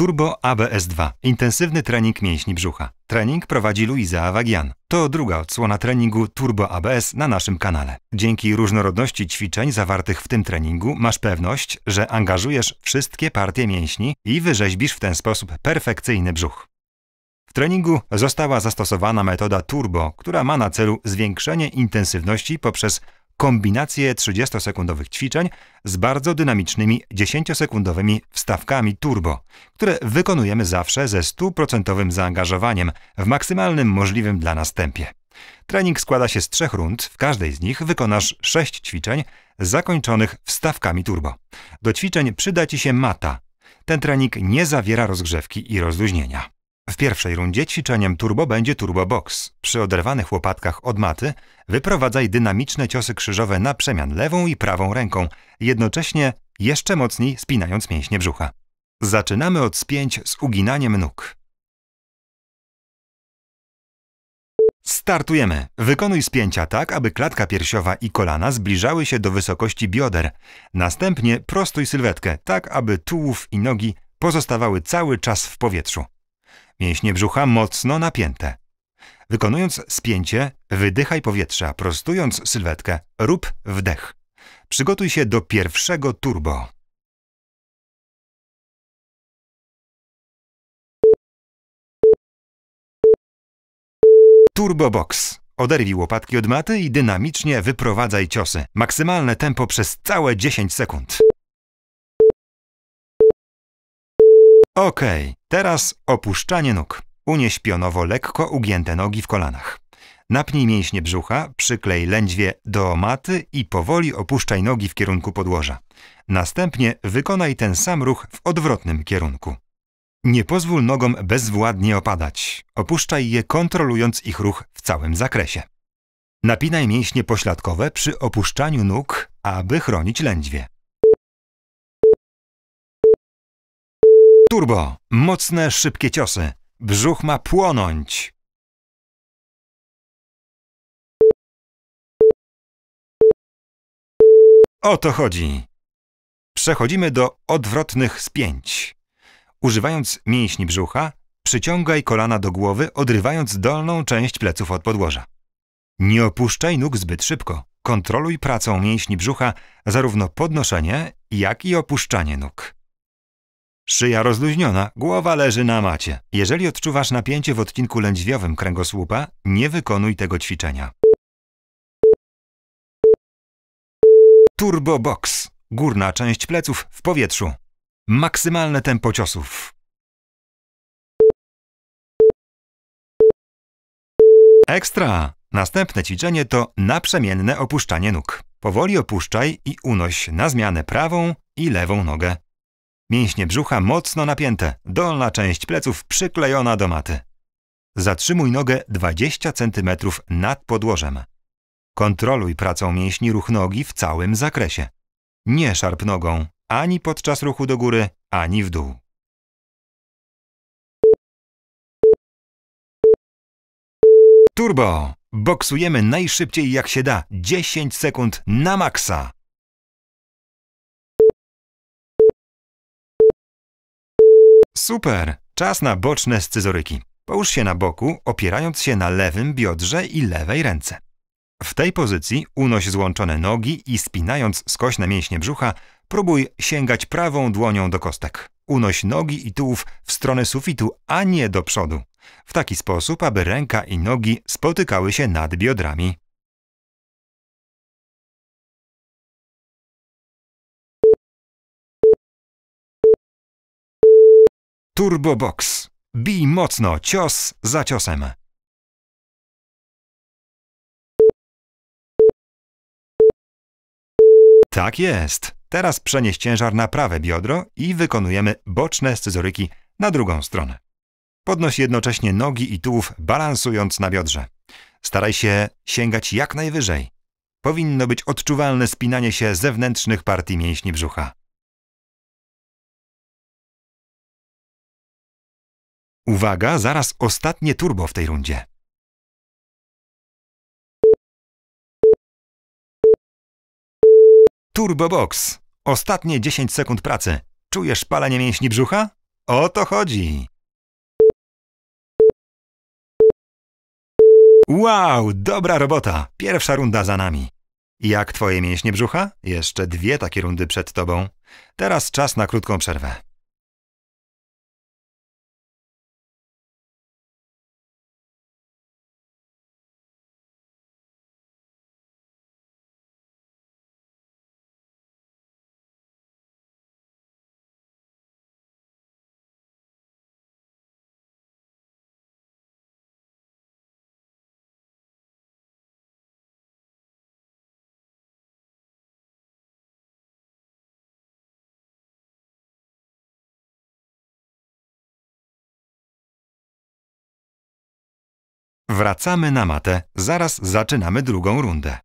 Turbo ABS2. Intensywny trening mięśni brzucha. Trening prowadzi Luiza Awagian. To druga odsłona treningu Turbo ABS na naszym kanale. Dzięki różnorodności ćwiczeń zawartych w tym treningu masz pewność, że angażujesz wszystkie partie mięśni i wyrzeźbisz w ten sposób perfekcyjny brzuch. W treningu została zastosowana metoda turbo, która ma na celu zwiększenie intensywności poprzez kombinację 30-sekundowych ćwiczeń z bardzo dynamicznymi 10-sekundowymi wstawkami turbo, które wykonujemy zawsze ze 100% zaangażowaniem w maksymalnym możliwym dla nas tempie. Trening składa się z trzech rund, w każdej z nich wykonasz 6 ćwiczeń zakończonych wstawkami turbo. Do ćwiczeń przyda Ci się mata. Ten trening nie zawiera rozgrzewki i rozluźnienia. W pierwszej rundzie ćwiczeniem turbo będzie turbo box. Przy oderwanych łopatkach od maty wyprowadzaj dynamiczne ciosy krzyżowe na przemian lewą i prawą ręką, jednocześnie jeszcze mocniej spinając mięśnie brzucha. Zaczynamy od spięć z uginaniem nóg. Startujemy. Wykonuj spięcia tak, aby klatka piersiowa i kolana zbliżały się do wysokości bioder. Następnie prostuj sylwetkę tak, aby tułów i nogi pozostawały cały czas w powietrzu. Mięśnie brzucha mocno napięte. Wykonując spięcie, wydychaj powietrze. prostując sylwetkę, rób wdech. Przygotuj się do pierwszego turbo. Turbo Box. Oderwij łopatki od maty i dynamicznie wyprowadzaj ciosy. Maksymalne tempo przez całe 10 sekund. Okej, okay, teraz opuszczanie nóg. Unieś pionowo lekko ugięte nogi w kolanach. Napnij mięśnie brzucha, przyklej lędźwie do maty i powoli opuszczaj nogi w kierunku podłoża. Następnie wykonaj ten sam ruch w odwrotnym kierunku. Nie pozwól nogom bezwładnie opadać. Opuszczaj je kontrolując ich ruch w całym zakresie. Napinaj mięśnie pośladkowe przy opuszczaniu nóg, aby chronić lędźwie. Turbo. Mocne, szybkie ciosy. Brzuch ma płonąć. O to chodzi. Przechodzimy do odwrotnych spięć. Używając mięśni brzucha, przyciągaj kolana do głowy, odrywając dolną część pleców od podłoża. Nie opuszczaj nóg zbyt szybko. Kontroluj pracą mięśni brzucha zarówno podnoszenie, jak i opuszczanie nóg. Szyja rozluźniona, głowa leży na macie. Jeżeli odczuwasz napięcie w odcinku lędźwiowym kręgosłupa, nie wykonuj tego ćwiczenia. Turbo Box. Górna część pleców w powietrzu. Maksymalne tempo ciosów. Ekstra! Następne ćwiczenie to naprzemienne opuszczanie nóg. Powoli opuszczaj i unoś na zmianę prawą i lewą nogę. Mięśnie brzucha mocno napięte, dolna część pleców przyklejona do maty. Zatrzymuj nogę 20 cm nad podłożem. Kontroluj pracą mięśni ruch nogi w całym zakresie. Nie szarp nogą ani podczas ruchu do góry, ani w dół. Turbo! Boksujemy najszybciej jak się da, 10 sekund na maksa! Super! Czas na boczne scyzoryki. Połóż się na boku, opierając się na lewym biodrze i lewej ręce. W tej pozycji unoś złączone nogi i spinając skośne mięśnie brzucha, próbuj sięgać prawą dłonią do kostek. Unoś nogi i tułów w stronę sufitu, a nie do przodu. W taki sposób, aby ręka i nogi spotykały się nad biodrami. Turbo Box. Bij mocno, cios za ciosem. Tak jest. Teraz przenieś ciężar na prawe biodro i wykonujemy boczne scyzoryki na drugą stronę. Podnoś jednocześnie nogi i tułów, balansując na biodrze. Staraj się sięgać jak najwyżej. Powinno być odczuwalne spinanie się zewnętrznych partii mięśni brzucha. Uwaga, zaraz ostatnie turbo w tej rundzie. Turbo Box. Ostatnie 10 sekund pracy. Czujesz palenie mięśni brzucha? O to chodzi. Wow, dobra robota. Pierwsza runda za nami. Jak twoje mięśnie brzucha? Jeszcze dwie takie rundy przed tobą. Teraz czas na krótką przerwę. Wracamy na matę. Zaraz zaczynamy drugą rundę.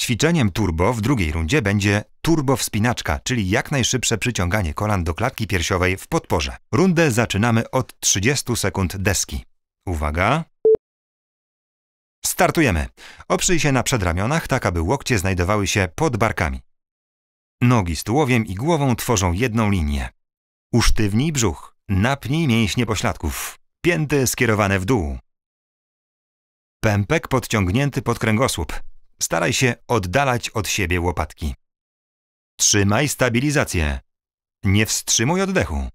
Ćwiczeniem turbo w drugiej rundzie będzie turbo wspinaczka, czyli jak najszybsze przyciąganie kolan do klatki piersiowej w podporze. Rundę zaczynamy od 30 sekund deski. Uwaga! Startujemy. Oprzyj się na przedramionach, tak aby łokcie znajdowały się pod barkami. Nogi z tułowiem i głową tworzą jedną linię. Usztywnij brzuch. Napnij mięśnie pośladków. Pięty skierowane w dół. Pępek podciągnięty pod kręgosłup. Staraj się oddalać od siebie łopatki. Trzymaj stabilizację. Nie wstrzymuj oddechu.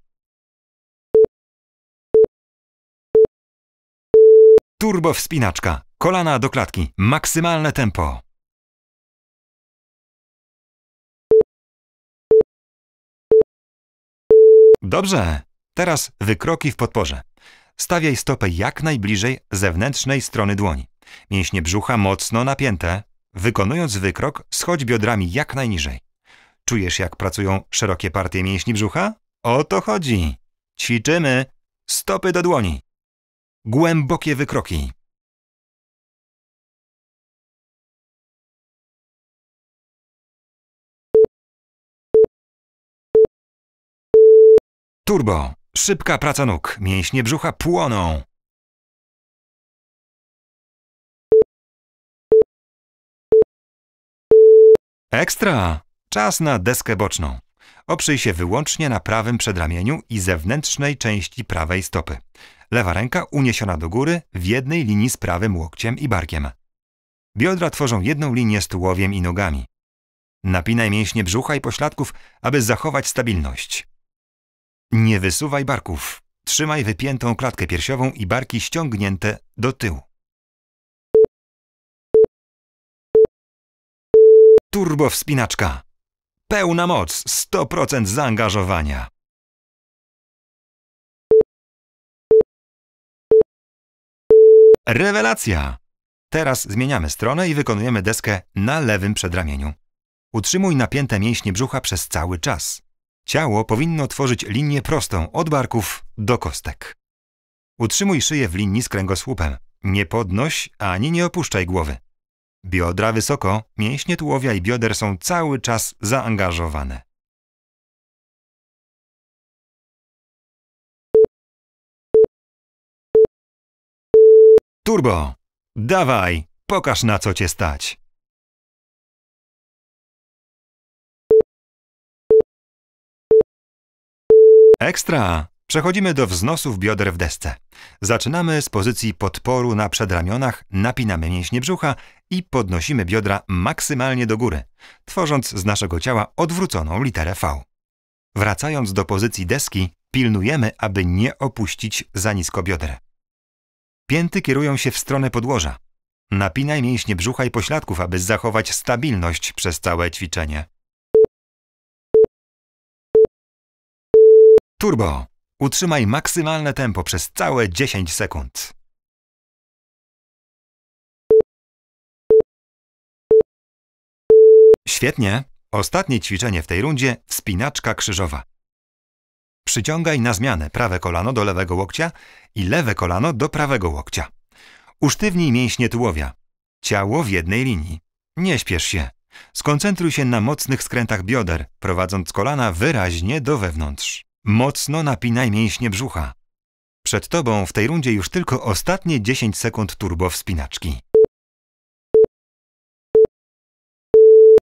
Turbo wspinaczka. Kolana do klatki. Maksymalne tempo. Dobrze. Teraz wykroki w podporze. Stawiaj stopę jak najbliżej zewnętrznej strony dłoni. Mięśnie brzucha mocno napięte. Wykonując wykrok, schodź biodrami jak najniżej. Czujesz, jak pracują szerokie partie mięśni brzucha? O to chodzi. Ćwiczymy. Stopy do dłoni. Głębokie wykroki. Turbo. Szybka praca nóg. Mięśnie brzucha płoną. Ekstra! Czas na deskę boczną. Oprzyj się wyłącznie na prawym przedramieniu i zewnętrznej części prawej stopy. Lewa ręka uniesiona do góry w jednej linii z prawym łokciem i barkiem. Biodra tworzą jedną linię z tułowiem i nogami. Napinaj mięśnie brzucha i pośladków, aby zachować stabilność. Nie wysuwaj barków. Trzymaj wypiętą klatkę piersiową i barki ściągnięte do tyłu. Turbo wspinaczka. Pełna moc, 100% zaangażowania. Rewelacja! Teraz zmieniamy stronę i wykonujemy deskę na lewym przedramieniu. Utrzymuj napięte mięśnie brzucha przez cały czas. Ciało powinno tworzyć linię prostą od barków do kostek. Utrzymuj szyję w linii z kręgosłupem. Nie podnoś ani nie opuszczaj głowy. Biodra wysoko, mięśnie tułowia i bioder są cały czas zaangażowane. Turbo! Dawaj, pokaż na co cię stać! Ekstra! Przechodzimy do wznosów bioder w desce. Zaczynamy z pozycji podporu na przedramionach, napinamy mięśnie brzucha i podnosimy biodra maksymalnie do góry, tworząc z naszego ciała odwróconą literę V. Wracając do pozycji deski, pilnujemy, aby nie opuścić za nisko bioder. Pięty kierują się w stronę podłoża. Napinaj mięśnie brzucha i pośladków, aby zachować stabilność przez całe ćwiczenie. Turbo. Utrzymaj maksymalne tempo przez całe 10 sekund. Świetnie. Ostatnie ćwiczenie w tej rundzie wspinaczka krzyżowa. Przyciągaj na zmianę prawe kolano do lewego łokcia i lewe kolano do prawego łokcia. Usztywnij mięśnie tułowia. Ciało w jednej linii. Nie śpiesz się. Skoncentruj się na mocnych skrętach bioder, prowadząc kolana wyraźnie do wewnątrz. Mocno napinaj mięśnie brzucha. Przed tobą w tej rundzie już tylko ostatnie 10 sekund turbo wspinaczki.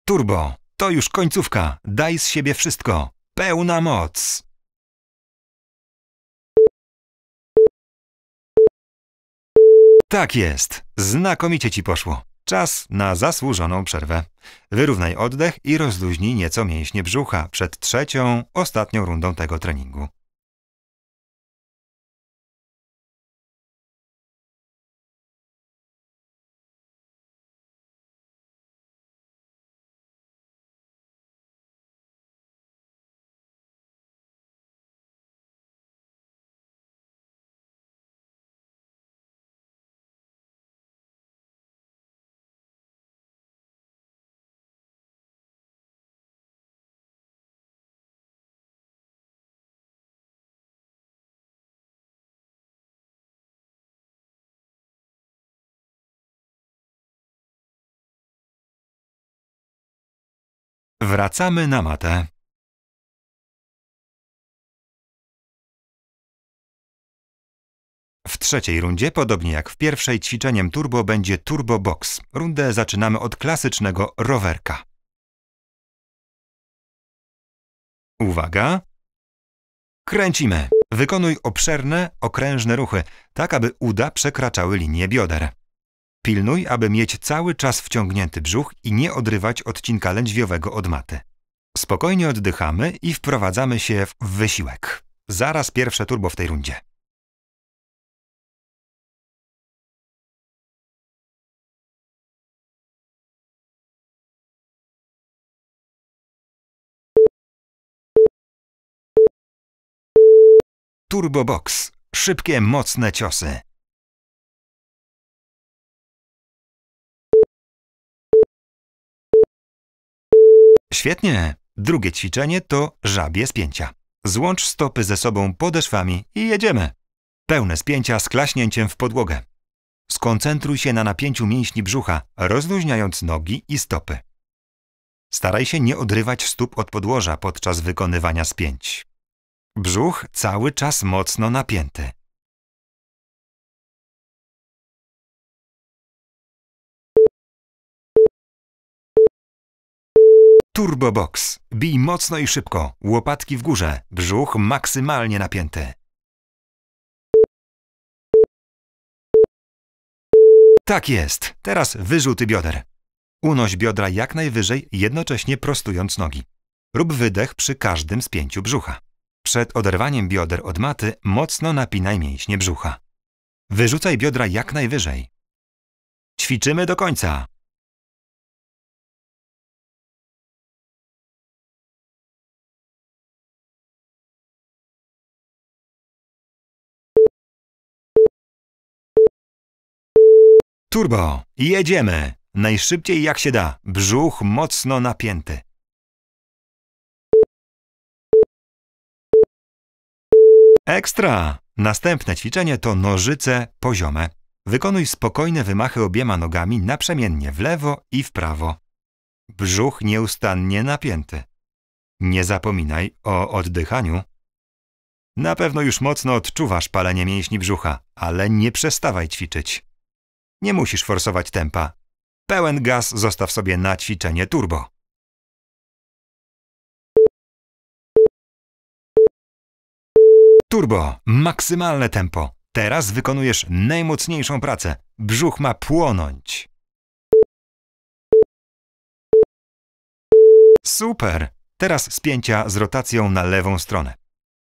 Turbo, to już końcówka. Daj z siebie wszystko. Pełna moc. Tak jest. Znakomicie ci poszło. Czas na zasłużoną przerwę. Wyrównaj oddech i rozluźnij nieco mięśnie brzucha przed trzecią, ostatnią rundą tego treningu. Wracamy na matę. W trzeciej rundzie, podobnie jak w pierwszej, ćwiczeniem turbo będzie Turbo Box. Rundę zaczynamy od klasycznego rowerka. Uwaga! Kręcimy. Wykonuj obszerne, okrężne ruchy, tak aby uda przekraczały linię bioder. Pilnuj, aby mieć cały czas wciągnięty brzuch i nie odrywać odcinka lędźwiowego od maty. Spokojnie oddychamy i wprowadzamy się w wysiłek. Zaraz pierwsze turbo w tej rundzie. Turbo Box. Szybkie, mocne ciosy. Świetnie! Drugie ćwiczenie to żabie spięcia. Złącz stopy ze sobą podeszwami i jedziemy. Pełne spięcia z klaśnięciem w podłogę. Skoncentruj się na napięciu mięśni brzucha, rozluźniając nogi i stopy. Staraj się nie odrywać stóp od podłoża podczas wykonywania spięć. Brzuch cały czas mocno napięty. TurboBox. Bij mocno i szybko. Łopatki w górze. Brzuch maksymalnie napięty. Tak jest. Teraz wyrzuty bioder. Unoś biodra jak najwyżej, jednocześnie prostując nogi. Rób wydech przy każdym spięciu brzucha. Przed oderwaniem bioder od maty mocno napinaj mięśnie brzucha. Wyrzucaj biodra jak najwyżej. Ćwiczymy do końca. Turbo, jedziemy! Najszybciej jak się da, brzuch mocno napięty. Ekstra! Następne ćwiczenie to nożyce poziome. Wykonuj spokojne wymachy obiema nogami naprzemiennie w lewo i w prawo. Brzuch nieustannie napięty. Nie zapominaj o oddychaniu. Na pewno już mocno odczuwasz palenie mięśni brzucha, ale nie przestawaj ćwiczyć. Nie musisz forsować tempa. Pełen gaz zostaw sobie na ćwiczenie turbo. Turbo, maksymalne tempo. Teraz wykonujesz najmocniejszą pracę. Brzuch ma płonąć. Super! Teraz spięcia z rotacją na lewą stronę.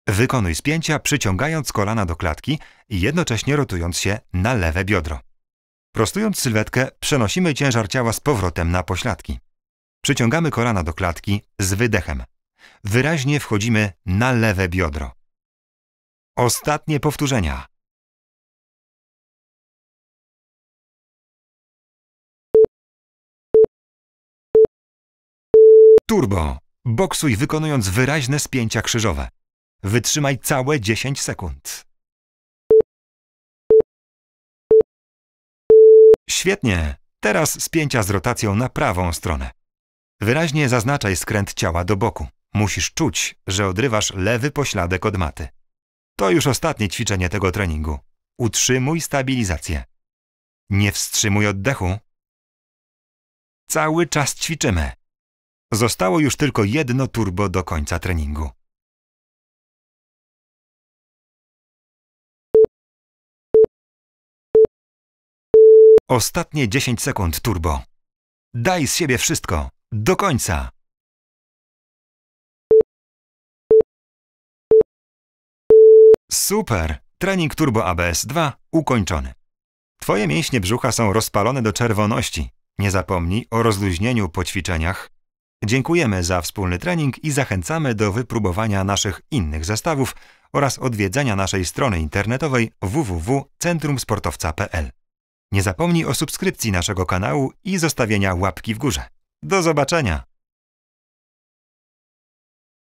Wykonuj spięcia przyciągając kolana do klatki i jednocześnie rotując się na lewe biodro. Prostując sylwetkę, przenosimy ciężar ciała z powrotem na pośladki. Przyciągamy kolana do klatki z wydechem. Wyraźnie wchodzimy na lewe biodro. Ostatnie powtórzenia. Turbo. Boksuj wykonując wyraźne spięcia krzyżowe. Wytrzymaj całe 10 sekund. Świetnie! Teraz spięcia z rotacją na prawą stronę. Wyraźnie zaznaczaj skręt ciała do boku. Musisz czuć, że odrywasz lewy pośladek od maty. To już ostatnie ćwiczenie tego treningu. Utrzymuj stabilizację. Nie wstrzymuj oddechu. Cały czas ćwiczymy. Zostało już tylko jedno turbo do końca treningu. Ostatnie 10 sekund turbo. Daj z siebie wszystko. Do końca. Super! Trening Turbo ABS2 ukończony. Twoje mięśnie brzucha są rozpalone do czerwoności. Nie zapomnij o rozluźnieniu po ćwiczeniach. Dziękujemy za wspólny trening i zachęcamy do wypróbowania naszych innych zestawów oraz odwiedzenia naszej strony internetowej www.centrumsportowca.pl. Nie zapomnij o subskrypcji naszego kanału i zostawienia łapki w górze. Do zobaczenia!